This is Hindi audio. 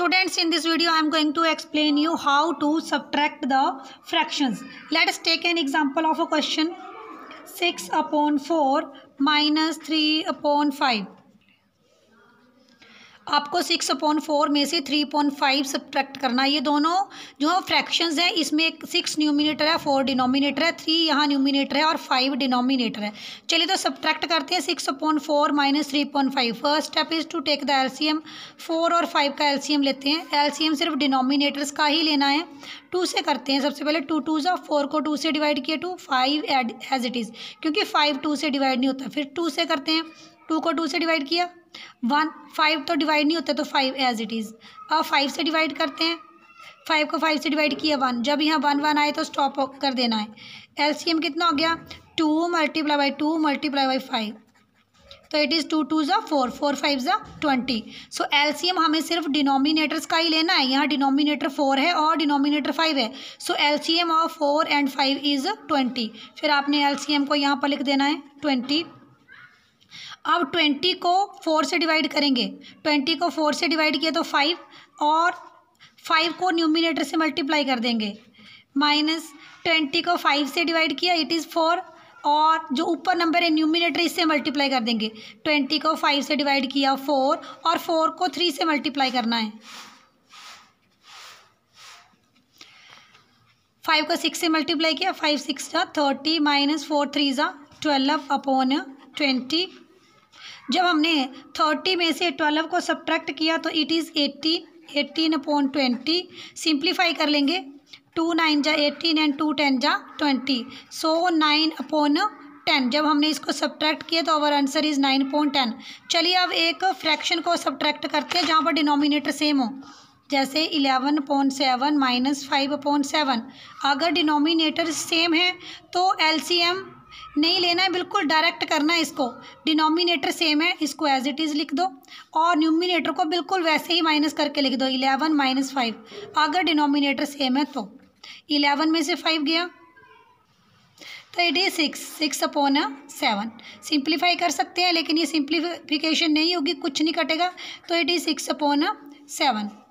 Students, in this video, I am going to explain you how to subtract the fractions. Let us take an example of a question. 6 upon 4 minus 3 upon 5. आपको सिक्स अपॉन फोर में से थ्री पॉइंट फाइव सब्ट्रैक्ट करना ये दोनों जो फ्रैक्शंस हैं इसमें एक सिक्स न्यूमिनेटर है फोर डिनोमिनेटर है थ्री यहाँ न्यूमिनेटर है और फाइव डिनोमिनेटर है चलिए तो सब्ट्रैक्ट करते हैं six upon four minus three point five first step is to take the LCM four और फाइव का एलसीएम लेते हैं एलसीएम सिर्फ डिनोमिनेटर्स का ही लेना है टू से करते हैं सबसे पहले टू टू जो फोर को टू से डिवाइड किया two five add as it is क्योंकि फाइव टू से डिवाइड नहीं होता फिर टू से करते हैं टू को टू से डिवाइड किया वन फाइव तो डिवाइड नहीं होता तो फाइव एज इट इज़ अब फाइव से डिवाइड करते हैं फाइव को फाइव से डिवाइड किया वन जब यहाँ वन वन आए तो स्टॉप कर देना है एल कितना हो गया two multiply by two multiply by five तो इट इज़ टू टू ज़ा फोर फोर फाइव ज़ा ट्वेंटी सो एल हमें सिर्फ डिनोमिनेटर्स का ही लेना है यहाँ डिनोमिनेटर फोर है और डिनोमिनेटर फाइव है so M of four and five is twenty फिर आपने एल को यहाँ पर लिख देना है ट्वेंटी अब ट्वेंटी को फोर से डिवाइड करेंगे ट्वेंटी को फोर से डिवाइड किया तो फाइव और फाइव को न्यूमिनेटर से मल्टीप्लाई कर देंगे माइनस ट्वेंटी को फाइव से डिवाइड किया इट इज़ फोर और जो ऊपर नंबर है न्यूमिनेटर इससे मल्टीप्लाई कर देंगे ट्वेंटी को फाइव से डिवाइड किया फोर और फोर को थ्री से मल्टीप्लाई करना है फाइव को सिक्स से मल्टीप्लाई किया फाइव सिक्स जा थर्टी माइनस फोर थ्री जा ट्वेल्व अपॉन ट्वेंटी जब हमने थर्टी में से ट्वेल्व को सब्ट्रैक्ट किया तो it is eighty eighteen upon twenty simplify कर लेंगे टू नाइन जा एटीन एंड टू टेन जा twenty so nine upon ten जब हमने इसको सब्ट्रैक्ट किया तो our answer is nine point ten चलिए अब एक फ्रैक्शन को सब्ट्रैक्ट करते हैं जहाँ पर डिनोमिनेटर सेम हो जैसे eleven point seven minus five point seven अगर डिनोमिनेटर सेम है तो एल सी एम नहीं लेना है बिल्कुल डायरेक्ट करना है इसको डिनोमिनेटर सेम है इसको एज इट इज़ लिख दो और न्यूमिनेटर को बिल्कुल वैसे ही माइनस करके लिख दो इलेवन माइनस फाइव अगर डिनोमिनेटर सेम है तो इलेवन में से फाइव गया तो it is six six upon a seven simplify कर सकते हैं लेकिन ये सिंप्लीफिकेशन नहीं होगी कुछ नहीं कटेगा तो it is six upon a seven